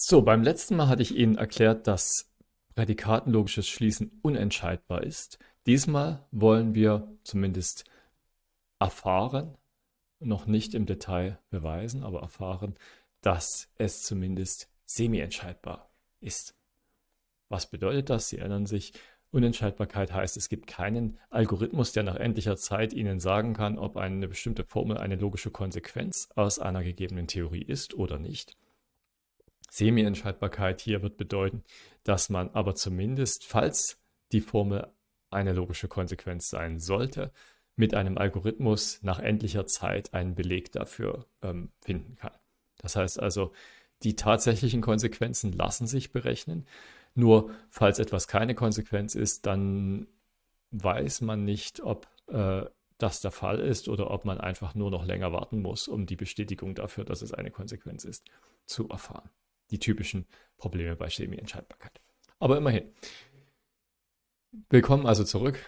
So, beim letzten Mal hatte ich Ihnen erklärt, dass prädikatenlogisches Schließen unentscheidbar ist. Diesmal wollen wir zumindest erfahren, noch nicht im Detail beweisen, aber erfahren, dass es zumindest semi-entscheidbar ist. Was bedeutet das? Sie erinnern sich, Unentscheidbarkeit heißt, es gibt keinen Algorithmus, der nach endlicher Zeit Ihnen sagen kann, ob eine bestimmte Formel eine logische Konsequenz aus einer gegebenen Theorie ist oder nicht. Semi-Entscheidbarkeit hier wird bedeuten, dass man aber zumindest, falls die Formel eine logische Konsequenz sein sollte, mit einem Algorithmus nach endlicher Zeit einen Beleg dafür ähm, finden kann. Das heißt also, die tatsächlichen Konsequenzen lassen sich berechnen. Nur falls etwas keine Konsequenz ist, dann weiß man nicht, ob äh, das der Fall ist oder ob man einfach nur noch länger warten muss, um die Bestätigung dafür, dass es eine Konsequenz ist, zu erfahren die typischen Probleme bei Semi-Entscheidbarkeit. Aber immerhin. Willkommen also zurück.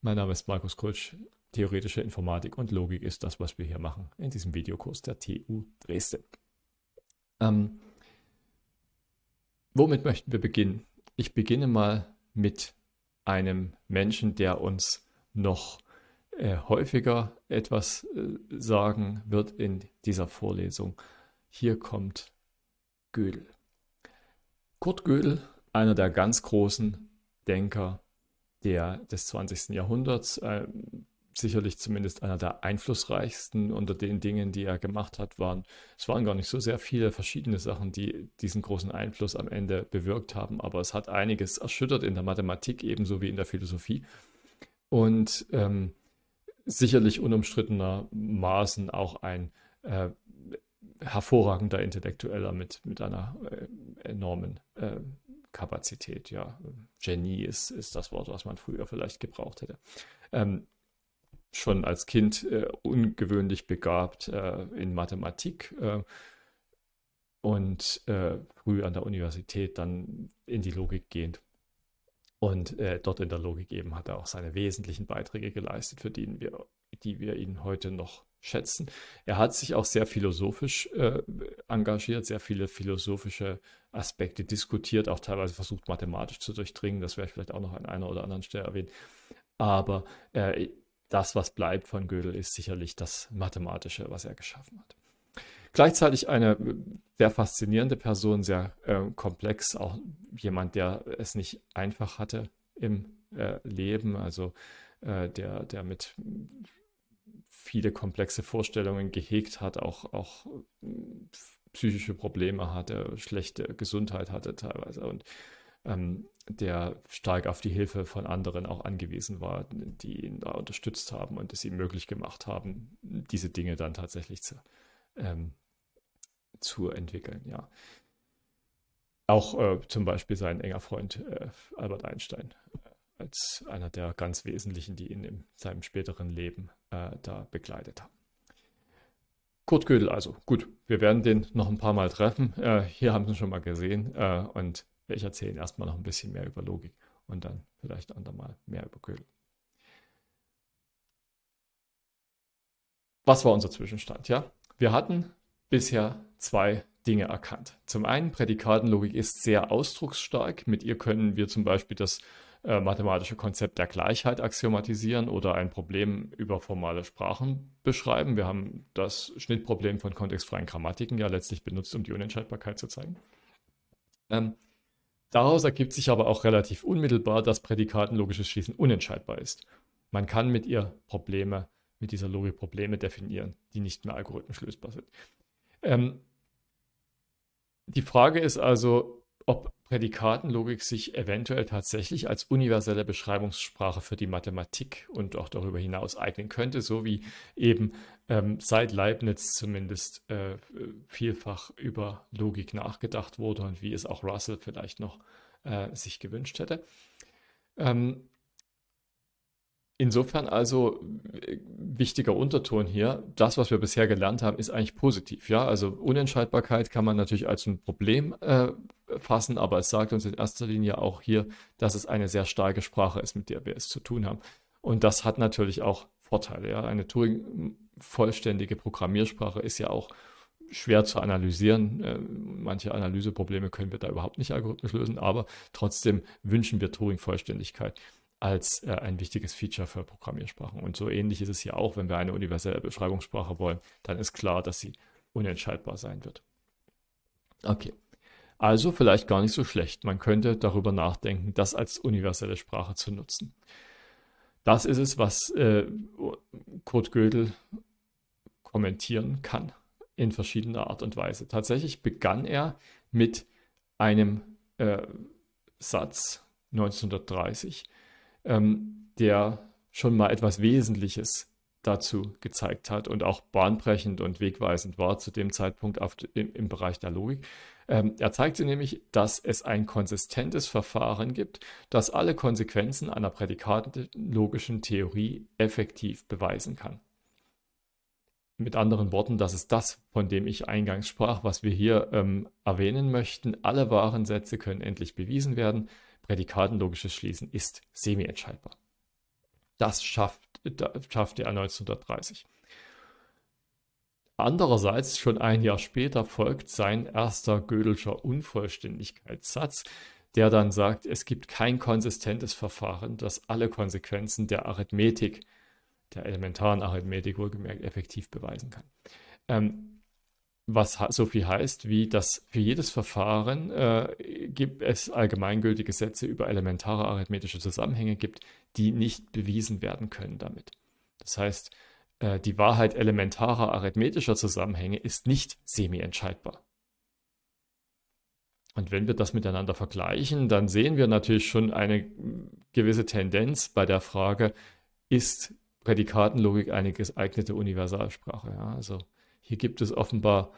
Mein Name ist Markus Krutsch. Theoretische Informatik und Logik ist das, was wir hier machen in diesem Videokurs der TU Dresden. Ähm, womit möchten wir beginnen? Ich beginne mal mit einem Menschen, der uns noch äh, häufiger etwas äh, sagen wird in dieser Vorlesung. Hier kommt Gödel. Kurt Gödel, einer der ganz großen Denker der, des 20. Jahrhunderts, äh, sicherlich zumindest einer der einflussreichsten unter den Dingen, die er gemacht hat, waren, es waren gar nicht so sehr viele verschiedene Sachen, die diesen großen Einfluss am Ende bewirkt haben, aber es hat einiges erschüttert in der Mathematik ebenso wie in der Philosophie und ähm, sicherlich unumstrittenermaßen auch ein äh, hervorragender Intellektueller mit, mit einer äh, enormen äh, Kapazität. Ja, Genie ist, ist das Wort, was man früher vielleicht gebraucht hätte. Ähm, schon als Kind äh, ungewöhnlich begabt äh, in Mathematik äh, und äh, früh an der Universität dann in die Logik gehend. Und dort in der Logik eben hat er auch seine wesentlichen Beiträge geleistet, für die wir, die wir ihn heute noch schätzen. Er hat sich auch sehr philosophisch äh, engagiert, sehr viele philosophische Aspekte diskutiert, auch teilweise versucht, mathematisch zu durchdringen. Das werde ich vielleicht auch noch an einer oder anderen Stelle erwähnen. Aber äh, das, was bleibt von Gödel, ist sicherlich das Mathematische, was er geschaffen hat. Gleichzeitig eine äh, sehr faszinierende Person, sehr äh, komplex, auch jemand, der es nicht einfach hatte im äh, Leben, also äh, der, der mit viele komplexe Vorstellungen gehegt hat, auch, auch hm, psychische Probleme hatte, schlechte Gesundheit hatte teilweise und ähm, der stark auf die Hilfe von anderen auch angewiesen war, die ihn da unterstützt haben und es ihm möglich gemacht haben, diese Dinge dann tatsächlich zu, ähm, zu entwickeln, ja. Auch äh, zum Beispiel sein enger Freund äh, Albert Einstein äh, als einer der ganz wesentlichen, die ihn in seinem späteren Leben äh, da begleitet haben. Kurt Gödel also. Gut, wir werden den noch ein paar Mal treffen. Äh, hier haben Sie ihn schon mal gesehen. Äh, und ich erzähle Ihnen erstmal noch ein bisschen mehr über Logik und dann vielleicht andermal mehr über Gödel. Was war unser Zwischenstand? Ja, wir hatten bisher zwei Dinge erkannt. Zum einen, Prädikatenlogik ist sehr ausdrucksstark. Mit ihr können wir zum Beispiel das äh, mathematische Konzept der Gleichheit axiomatisieren oder ein Problem über formale Sprachen beschreiben. Wir haben das Schnittproblem von kontextfreien Grammatiken ja letztlich benutzt, um die Unentscheidbarkeit zu zeigen. Ähm, daraus ergibt sich aber auch relativ unmittelbar, dass prädikatenlogisches Schließen unentscheidbar ist. Man kann mit ihr Probleme, mit dieser Logik Probleme definieren, die nicht mehr algorithmisch lösbar sind. Ähm, die Frage ist also, ob Prädikatenlogik sich eventuell tatsächlich als universelle Beschreibungssprache für die Mathematik und auch darüber hinaus eignen könnte, so wie eben ähm, seit Leibniz zumindest äh, vielfach über Logik nachgedacht wurde und wie es auch Russell vielleicht noch äh, sich gewünscht hätte. Ähm, Insofern also äh, wichtiger Unterton hier. Das, was wir bisher gelernt haben, ist eigentlich positiv. Ja, also Unentscheidbarkeit kann man natürlich als ein Problem äh, fassen, aber es sagt uns in erster Linie auch hier, dass es eine sehr starke Sprache ist, mit der wir es zu tun haben. Und das hat natürlich auch Vorteile. Ja, eine Turing vollständige Programmiersprache ist ja auch schwer zu analysieren. Äh, manche Analyseprobleme können wir da überhaupt nicht algorithmisch lösen, aber trotzdem wünschen wir Turing Vollständigkeit als äh, ein wichtiges Feature für Programmiersprachen. Und so ähnlich ist es hier auch, wenn wir eine universelle Beschreibungssprache wollen, dann ist klar, dass sie unentscheidbar sein wird. Okay. Also vielleicht gar nicht so schlecht. Man könnte darüber nachdenken, das als universelle Sprache zu nutzen. Das ist es, was äh, Kurt Gödel kommentieren kann in verschiedener Art und Weise. Tatsächlich begann er mit einem äh, Satz 1930, ähm, der schon mal etwas Wesentliches dazu gezeigt hat und auch bahnbrechend und wegweisend war zu dem Zeitpunkt auf, im, im, Bereich der Logik. Ähm, er zeigte nämlich, dass es ein konsistentes Verfahren gibt, das alle Konsequenzen einer prädikatlogischen Theorie effektiv beweisen kann. Mit anderen Worten, das ist das, von dem ich eingangs sprach, was wir hier ähm, erwähnen möchten. Alle wahren Sätze können endlich bewiesen werden prädikatenlogisches Schließen ist semi-entscheidbar. Das schafft, das schaffte er 1930. Andererseits, schon ein Jahr später folgt sein erster Gödelscher Unvollständigkeitssatz, der dann sagt, es gibt kein konsistentes Verfahren, das alle Konsequenzen der Arithmetik, der elementaren Arithmetik wohlgemerkt, effektiv beweisen kann. Ähm, was so viel heißt, wie dass für jedes Verfahren äh, gibt es allgemeingültige Sätze über elementare arithmetische Zusammenhänge gibt, die nicht bewiesen werden können damit. Das heißt, äh, die Wahrheit elementarer arithmetischer Zusammenhänge ist nicht semi-entscheidbar. Und wenn wir das miteinander vergleichen, dann sehen wir natürlich schon eine gewisse Tendenz bei der Frage, ist Prädikatenlogik eine geeignete Universalsprache? Ja, also hier gibt es offenbar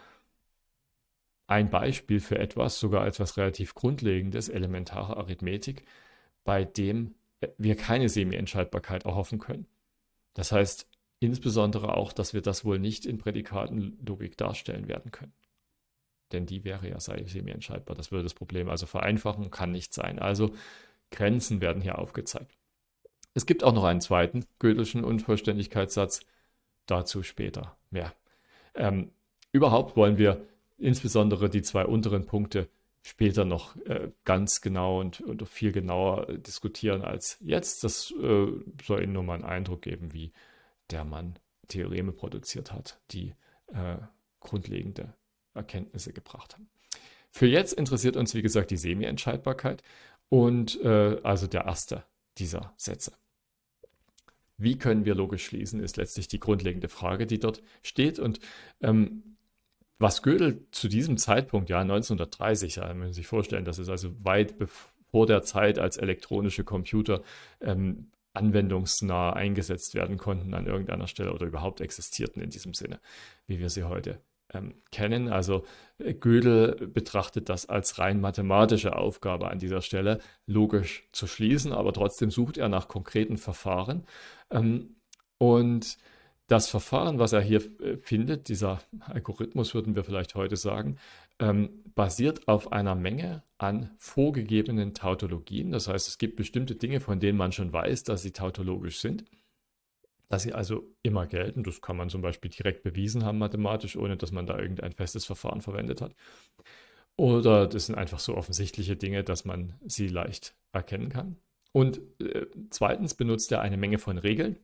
ein Beispiel für etwas, sogar etwas relativ Grundlegendes, elementare Arithmetik, bei dem wir keine Semi-Entscheidbarkeit erhoffen können. Das heißt insbesondere auch, dass wir das wohl nicht in Prädikatenlogik darstellen werden können. Denn die wäre ja semi-entscheidbar. Das würde das Problem also vereinfachen, kann nicht sein. Also Grenzen werden hier aufgezeigt. Es gibt auch noch einen zweiten Gödelschen Unvollständigkeitssatz, dazu später mehr. Ähm, überhaupt wollen wir insbesondere die zwei unteren Punkte später noch äh, ganz genau und, und, viel genauer diskutieren als jetzt. Das äh, soll Ihnen nur mal einen Eindruck geben, wie der Mann Theoreme produziert hat, die äh, grundlegende Erkenntnisse gebracht haben. Für jetzt interessiert uns, wie gesagt, die Semi-Entscheidbarkeit und äh, also der erste dieser Sätze. Wie können wir logisch schließen, ist letztlich die grundlegende Frage, die dort steht. Und ähm, was Gödel zu diesem Zeitpunkt, ja 1930, ja, Sie sich vorstellen, das ist also weit vor der Zeit, als elektronische Computer ähm, anwendungsnah eingesetzt werden konnten an irgendeiner Stelle oder überhaupt existierten in diesem Sinne, wie wir sie heute ähm, kennen. Also äh, Gödel betrachtet das als rein mathematische Aufgabe an dieser Stelle, logisch zu schließen, aber trotzdem sucht er nach konkreten Verfahren. Ähm, und das Verfahren, was er hier äh, findet, dieser Algorithmus würden wir vielleicht heute sagen, ähm, basiert auf einer Menge an vorgegebenen Tautologien. Das heißt, es gibt bestimmte Dinge, von denen man schon weiß, dass sie tautologisch sind dass sie also immer gelten. Das kann man zum Beispiel direkt bewiesen haben mathematisch, ohne dass man da irgendein festes Verfahren verwendet hat. Oder das sind einfach so offensichtliche Dinge, dass man sie leicht erkennen kann. Und äh, zweitens benutzt er eine Menge von Regeln,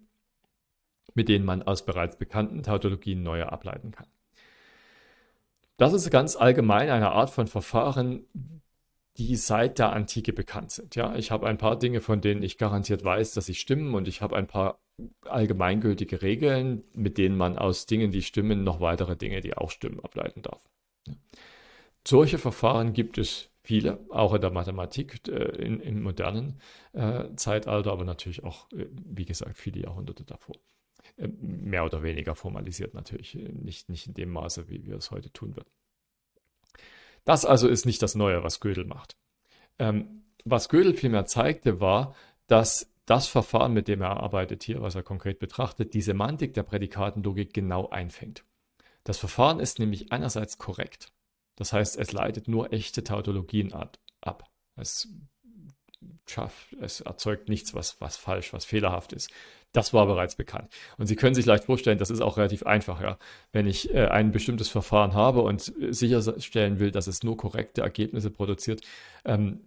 mit denen man aus bereits bekannten Tautologien neue ableiten kann. Das ist ganz allgemein eine Art von Verfahren, die seit der Antike bekannt sind. Ja, ich habe ein paar Dinge, von denen ich garantiert weiß, dass sie stimmen und ich habe ein paar allgemeingültige Regeln, mit denen man aus Dingen, die stimmen, noch weitere Dinge, die auch stimmen, ableiten darf. Solche Verfahren gibt es viele, auch in der Mathematik äh, in, im modernen äh, Zeitalter, aber natürlich auch, äh, wie gesagt, viele Jahrhunderte davor. Äh, mehr oder weniger formalisiert natürlich, nicht, nicht in dem Maße, wie wir es heute tun würden. Das also ist nicht das Neue, was Gödel macht. Ähm, was Gödel vielmehr zeigte, war, dass das Verfahren, mit dem er arbeitet hier, was er konkret betrachtet, die Semantik der Prädikatenlogik genau einfängt. Das Verfahren ist nämlich einerseits korrekt. Das heißt, es leitet nur echte Tautologien ab. Es, schafft, es erzeugt nichts, was, was falsch, was fehlerhaft ist. Das war bereits bekannt. Und Sie können sich leicht vorstellen, das ist auch relativ einfach. Ja? Wenn ich äh, ein bestimmtes Verfahren habe und äh, sicherstellen will, dass es nur korrekte Ergebnisse produziert, ähm,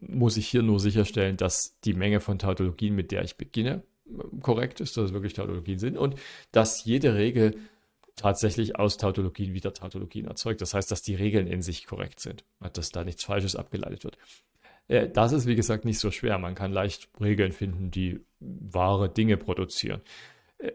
muss ich hier nur sicherstellen, dass die Menge von Tautologien, mit der ich beginne, korrekt ist, dass es wirklich Tautologien sind und dass jede Regel tatsächlich aus Tautologien wieder Tautologien erzeugt. Das heißt, dass die Regeln in sich korrekt sind, dass da nichts Falsches abgeleitet wird. Äh, das ist, wie gesagt, nicht so schwer. Man kann leicht Regeln finden, die wahre Dinge produzieren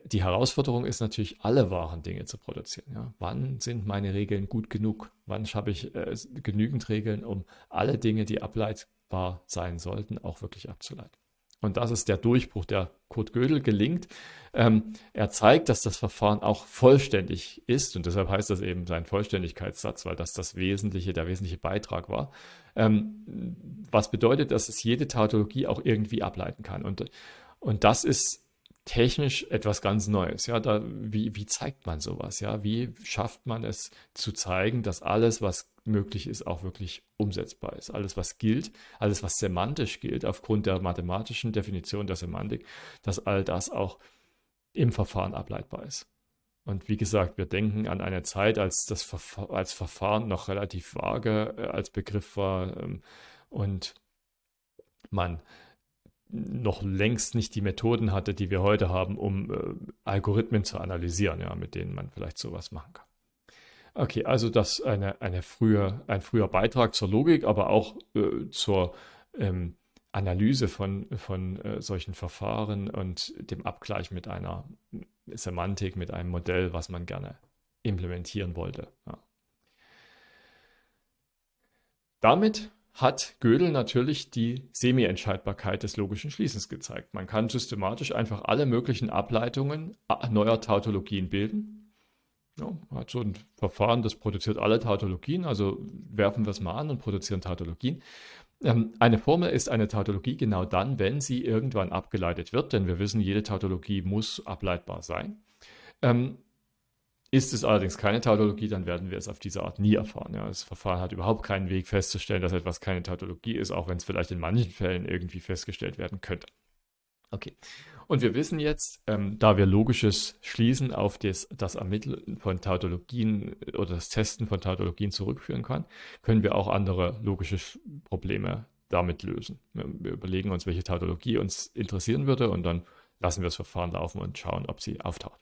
die Herausforderung ist natürlich, alle wahren Dinge zu produzieren. Ja. Wann sind meine Regeln gut genug? Wann habe ich äh, genügend Regeln, um alle Dinge, die ableitbar sein sollten, auch wirklich abzuleiten? Und das ist der Durchbruch, der Kurt Gödel gelingt. Ähm, er zeigt, dass das Verfahren auch vollständig ist und deshalb heißt das eben sein Vollständigkeitssatz, weil das das Wesentliche, der wesentliche Beitrag war. Ähm, was bedeutet, dass es jede Tautologie auch irgendwie ableiten kann. Und, und das ist technisch etwas ganz Neues. Ja, da, wie, wie zeigt man sowas? Ja, wie schafft man es zu zeigen, dass alles, was möglich ist, auch wirklich umsetzbar ist? Alles, was gilt, alles, was semantisch gilt, aufgrund der mathematischen Definition der Semantik, dass all das auch im Verfahren ableitbar ist. Und wie gesagt, wir denken an eine Zeit, als das Verfa als Verfahren noch relativ vage äh, als Begriff war ähm, und man noch längst nicht die Methoden hatte, die wir heute haben, um äh, Algorithmen zu analysieren, ja, mit denen man vielleicht sowas machen kann. Okay, also das eine, eine frühe, ein früher Beitrag zur Logik, aber auch äh, zur ähm, Analyse von, von äh, solchen Verfahren und dem Abgleich mit einer Semantik, mit einem Modell, was man gerne implementieren wollte. Ja. Damit hat Gödel natürlich die Semi-Entscheidbarkeit des logischen Schließens gezeigt. Man kann systematisch einfach alle möglichen Ableitungen äh, neuer Tautologien bilden. Ja, hat so ein Verfahren, das produziert alle Tautologien, also werfen wir es mal an und produzieren Tautologien. Ähm, eine Formel ist eine Tautologie genau dann, wenn sie irgendwann abgeleitet wird, denn wir wissen, jede Tautologie muss ableitbar sein. Ähm, ist es allerdings keine Tautologie, dann werden wir es auf diese Art nie erfahren. Ja. Das Verfahren hat überhaupt keinen Weg festzustellen, dass etwas keine Tautologie ist, auch wenn es vielleicht in manchen Fällen irgendwie festgestellt werden könnte. Okay. Und wir wissen jetzt, ähm, da wir logisches Schließen auf das, das Ermitteln von Tautologien oder das Testen von Tautologien zurückführen kann, können wir auch andere logische Probleme damit lösen. Wir überlegen uns, welche Tautologie uns interessieren würde und dann lassen wir das Verfahren laufen und schauen, ob sie auftaucht.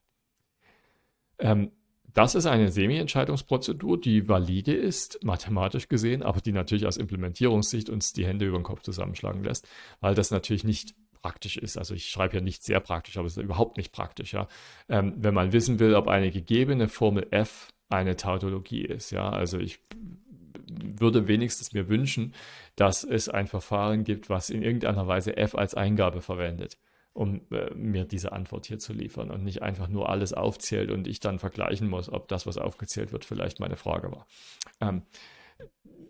Ähm, das ist eine Semi-Entscheidungsprozedur, die valide ist, mathematisch gesehen, aber die natürlich aus Implementierungssicht uns die Hände über den Kopf zusammenschlagen lässt, weil das natürlich nicht praktisch ist. Also ich schreibe ja nicht sehr praktisch, aber es ist überhaupt nicht praktisch. Ja? Ähm, wenn man wissen will, ob eine gegebene Formel f eine Tautologie ist, ja, also ich würde wenigstens mir wünschen, dass es ein Verfahren gibt, was in irgendeiner Weise f als Eingabe verwendet um äh, mir diese Antwort hier zu liefern und nicht einfach nur alles aufzählt und ich dann vergleichen muss, ob das, was aufgezählt wird, vielleicht meine Frage war. Ähm,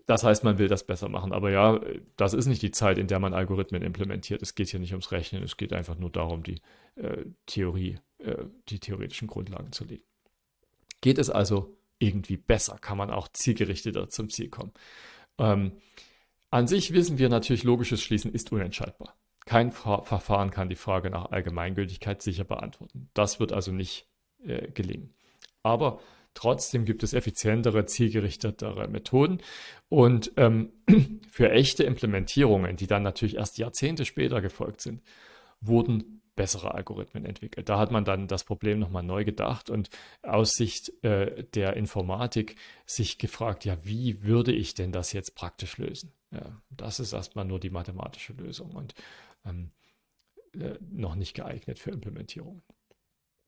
das heißt, man will das besser machen. Aber ja, das ist nicht die Zeit, in der man Algorithmen implementiert. Es geht hier nicht ums Rechnen, es geht einfach nur darum, die äh, Theorie, äh, die theoretischen Grundlagen zu legen. Geht es also irgendwie besser? Kann man auch zielgerichteter zum Ziel kommen? Ähm, an sich wissen wir natürlich, logisches Schließen ist unentscheidbar. Kein Ver Verfahren kann die Frage nach Allgemeingültigkeit sicher beantworten. Das wird also nicht äh, gelingen. Aber trotzdem gibt es effizientere, zielgerichtetere Methoden. Und ähm, für echte Implementierungen, die dann natürlich erst Jahrzehnte später gefolgt sind, wurden bessere Algorithmen entwickelt. Da hat man dann das Problem nochmal neu gedacht und aus Sicht äh, der Informatik sich gefragt, ja, wie würde ich denn das jetzt praktisch lösen? Ja, das ist erstmal nur die mathematische Lösung. Und ähm, äh, noch nicht geeignet für Implementierung.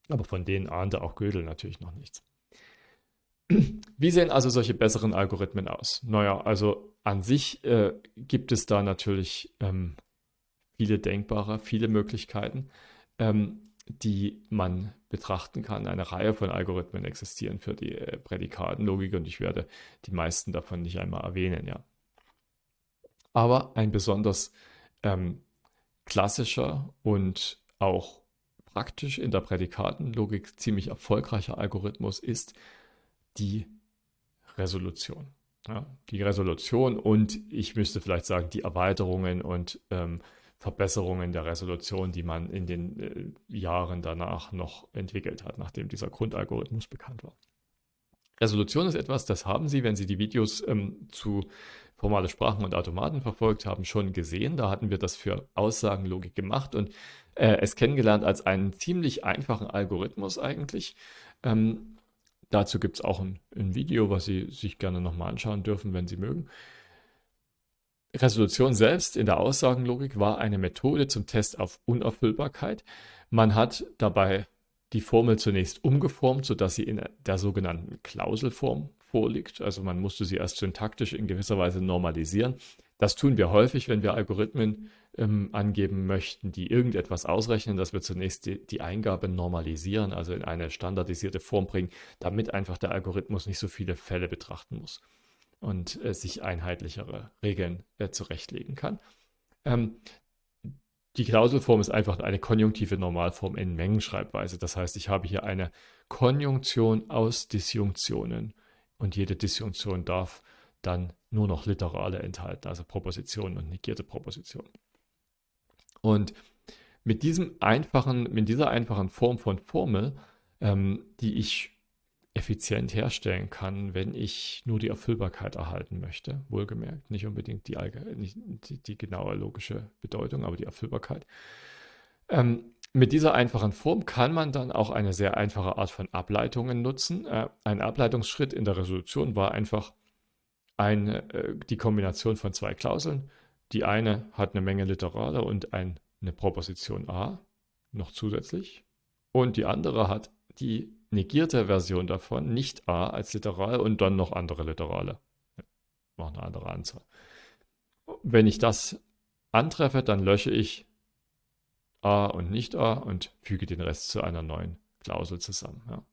Aber von denen ahnte auch Gödel natürlich noch nichts. Wie sehen also solche besseren Algorithmen aus? Naja, also an sich äh, gibt es da natürlich ähm, viele denkbare, viele Möglichkeiten, ähm, die man betrachten kann. Eine Reihe von Algorithmen existieren für die äh, Prädikatenlogik und ich werde die meisten davon nicht einmal erwähnen, ja. Aber ein besonders ähm, klassischer und auch praktisch in der Prädikatenlogik ziemlich erfolgreicher Algorithmus ist die Resolution. Ja, die Resolution und ich müsste vielleicht sagen, die Erweiterungen und ähm, Verbesserungen der Resolution, die man in den äh, Jahren danach noch entwickelt hat, nachdem dieser Grundalgorithmus bekannt war. Resolution ist etwas, das haben Sie, wenn Sie die Videos ähm, zu formale Sprachen und Automaten verfolgt haben, schon gesehen. Da hatten wir das für Aussagenlogik gemacht und äh, es kennengelernt als einen ziemlich einfachen Algorithmus eigentlich. Ähm, dazu gibt es auch ein, ein, Video, was Sie sich gerne nochmal anschauen dürfen, wenn Sie mögen. Resolution selbst in der Aussagenlogik war eine Methode zum Test auf Unerfüllbarkeit. Man hat dabei die Formel zunächst umgeformt, sodass sie in der sogenannten Klauselform vorliegt. Also man musste sie erst syntaktisch in gewisser Weise normalisieren. Das tun wir häufig, wenn wir Algorithmen ähm, angeben möchten, die irgendetwas ausrechnen, dass wir zunächst die, die, Eingabe normalisieren, also in eine standardisierte Form bringen, damit einfach der Algorithmus nicht so viele Fälle betrachten muss und äh, sich einheitlichere Regeln äh, zurechtlegen kann. Ähm, die Klauselform ist einfach eine konjunktive Normalform in Mengenschreibweise. Das heißt, ich habe hier eine Konjunktion aus Disjunktionen und jede Disjunktion darf dann nur noch Literale enthalten, also Propositionen und negierte Propositionen. Und mit diesem einfachen, mit dieser einfachen Form von Formel, ähm, die ich effizient herstellen kann, wenn ich nur die Erfüllbarkeit erhalten möchte, wohlgemerkt, nicht unbedingt die, nicht die, die genaue logische Bedeutung, aber die Erfüllbarkeit, ähm, mit dieser einfachen Form kann man dann auch eine sehr einfache Art von Ableitungen nutzen. Äh, ein Ableitungsschritt in der Resolution war einfach ein, äh, die Kombination von zwei Klauseln. Die eine hat eine Menge Literale und ein, eine Proposition a noch zusätzlich. Und die andere hat die negierte Version davon, nicht a als Literal und dann noch andere Literale. Noch eine andere Anzahl. Wenn ich das antreffe, dann lösche ich a und nicht a und füge den Rest zu einer neuen Klausel zusammen. Ja.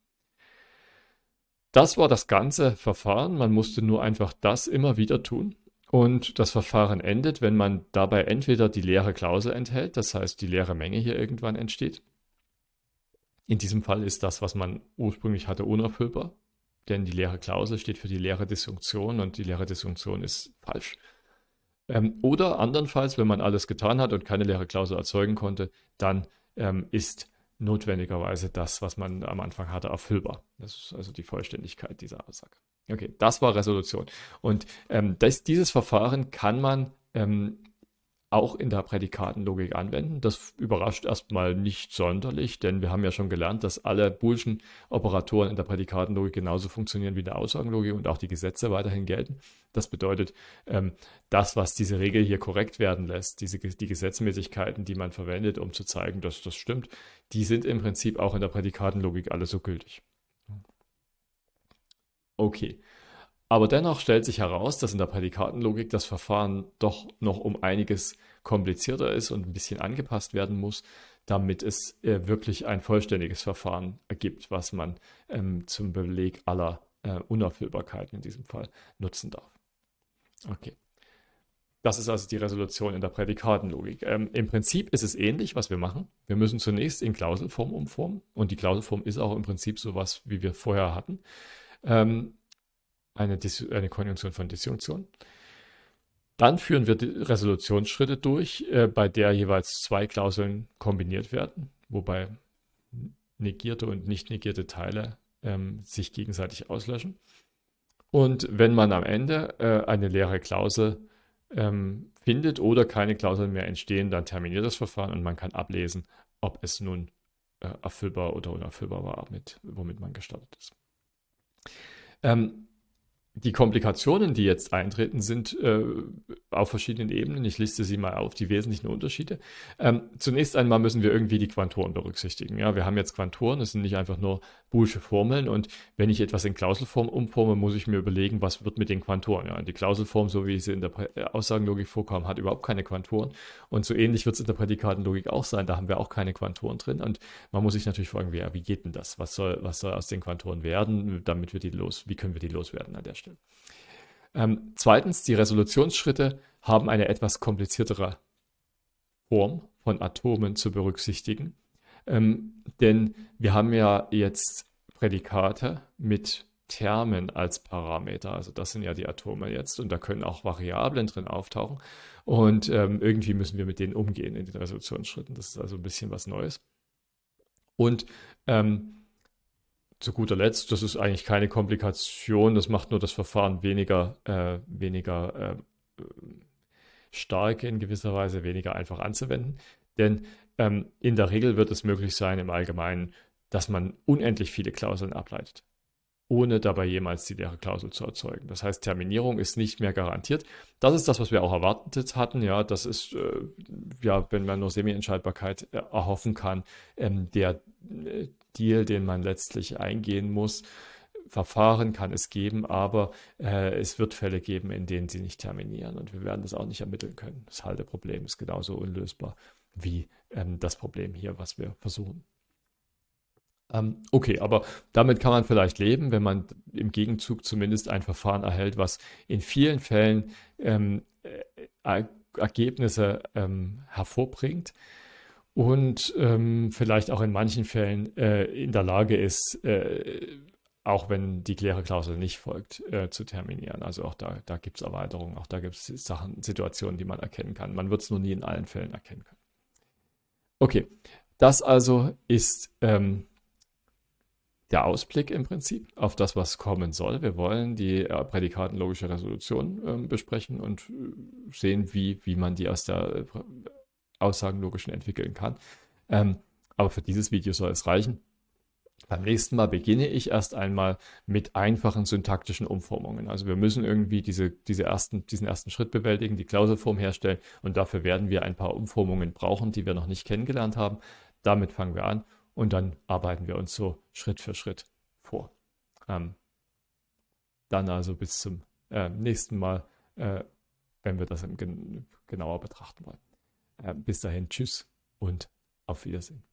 Das war das ganze Verfahren. Man musste nur einfach das immer wieder tun. Und das Verfahren endet, wenn man dabei entweder die leere Klausel enthält, das heißt die leere Menge hier irgendwann entsteht. In diesem Fall ist das, was man ursprünglich hatte, unerfüllbar, denn die leere Klausel steht für die leere Disjunktion und die leere Disjunktion ist falsch. Ähm, oder andernfalls, wenn man alles getan hat und keine leere Klausel erzeugen konnte, dann ähm, ist notwendigerweise das, was man am Anfang hatte, erfüllbar. Das ist also die Vollständigkeit dieser Aussage. Okay, das war Resolution. Und ähm, das, dieses Verfahren kann man ähm, auch in der Prädikatenlogik anwenden. Das überrascht erstmal nicht sonderlich, denn wir haben ja schon gelernt, dass alle Boolschen Operatoren in der Prädikatenlogik genauso funktionieren wie in der Aussagenlogik und auch die Gesetze weiterhin gelten. Das bedeutet, ähm, das, was diese Regel hier korrekt werden lässt, diese, die Gesetzmäßigkeiten, die man verwendet, um zu zeigen, dass das stimmt, die sind im Prinzip auch in der Prädikatenlogik alle so gültig. Okay. Aber dennoch stellt sich heraus, dass in der Prädikatenlogik das Verfahren doch noch um einiges komplizierter ist und ein bisschen angepasst werden muss, damit es äh, wirklich ein vollständiges Verfahren ergibt, was man ähm, zum Beleg aller äh, Unerfüllbarkeiten in diesem Fall nutzen darf. Okay. Das ist also die Resolution in der Prädikatenlogik. Ähm, Im Prinzip ist es ähnlich, was wir machen. Wir müssen zunächst in Klauselform umformen und die Klauselform ist auch im Prinzip sowas, wie wir vorher hatten. Ähm, eine, eine Konjunktion von Disjunktion. Dann führen wir die Resolutionsschritte durch, äh, bei der jeweils zwei Klauseln kombiniert werden, wobei negierte und nicht negierte Teile ähm, sich gegenseitig auslöschen. Und wenn man am Ende äh, eine leere Klausel ähm, findet oder keine Klauseln mehr entstehen, dann terminiert das Verfahren und man kann ablesen, ob es nun äh, erfüllbar oder unerfüllbar war, mit, womit man gestartet ist. Ähm, die Komplikationen, die jetzt eintreten, sind äh, auf verschiedenen Ebenen. Ich liste sie mal auf, die wesentlichen Unterschiede. Ähm, zunächst einmal müssen wir irgendwie die Quantoren berücksichtigen. Ja, wir haben jetzt Quantoren, das sind nicht einfach nur boolsche Formeln. Und wenn ich etwas in Klauselform umforme, muss ich mir überlegen, was wird mit den Quantoren. Ja, die Klauselform, so wie sie in der äh, Aussagenlogik vorkam, hat überhaupt keine Quantoren. Und so ähnlich wird es in der Prädikatenlogik auch sein. Da haben wir auch keine Quantoren drin. Und man muss sich natürlich fragen, wie, ja, wie geht denn das? Was soll, was soll aus den Quantoren werden, damit wir die los, wie können wir die loswerden an der Stelle? möchten. Ähm, zweitens, die Resolutionsschritte haben eine etwas kompliziertere Form von Atomen zu berücksichtigen. Ähm, denn wir haben ja jetzt Prädikate mit Termen als Parameter. Also das sind ja die Atome jetzt und da können auch Variablen drin auftauchen. Und ähm, irgendwie müssen wir mit denen umgehen in den Resolutionsschritten. Das ist also ein bisschen was Neues. Und ähm, zu guter Letzt, das ist eigentlich keine Komplikation, das macht nur das Verfahren weniger, äh, weniger äh, stark in gewisser Weise, weniger einfach anzuwenden. Denn ähm, in der Regel wird es möglich sein, im Allgemeinen, dass man unendlich viele Klauseln ableitet, ohne dabei jemals die leere Klausel zu erzeugen. Das heißt, Terminierung ist nicht mehr garantiert. Das ist das, was wir auch erwartet hatten. Ja, das ist, äh, ja, wenn man nur Semi-Entscheidbarkeit äh, erhoffen kann, ähm, der äh, Deal, den man letztlich eingehen muss. Verfahren kann es geben, aber äh, es wird Fälle geben, in denen sie nicht terminieren und wir werden das auch nicht ermitteln können. Das Halteproblem ist genauso unlösbar wie ähm, das Problem hier, was wir versuchen. Ähm, okay, aber damit kann man vielleicht leben, wenn man im Gegenzug zumindest ein Verfahren erhält, was in vielen Fällen ähm, äh, Ergebnisse ähm, hervorbringt und ähm, vielleicht auch in manchen Fällen äh, in der Lage ist, äh, auch wenn die Klärerklausel nicht folgt, äh, zu terminieren. Also auch da, da gibt es Erweiterungen, auch da gibt es Sachen, Situationen, die man erkennen kann. Man wird es nur nie in allen Fällen erkennen können. Okay, das also ist ähm, der Ausblick im Prinzip auf das, was kommen soll. Wir wollen die äh, Prädikaten logischer Resolution äh, besprechen und äh, sehen, wie, wie man die aus der Aussagenlogischen entwickeln kann. Ähm, aber für dieses Video soll es reichen. Beim nächsten Mal beginne ich erst einmal mit einfachen syntaktischen Umformungen. Also wir müssen irgendwie diese, diese ersten, diesen ersten Schritt bewältigen, die Klauselform herstellen und dafür werden wir ein paar Umformungen brauchen, die wir noch nicht kennengelernt haben. Damit fangen wir an und dann arbeiten wir uns so Schritt für Schritt vor. Ähm, dann also bis zum äh, nächsten Mal, äh, wenn wir das genauer betrachten wollen. Äh, bis dahin, tschüss und auf Wiedersehen.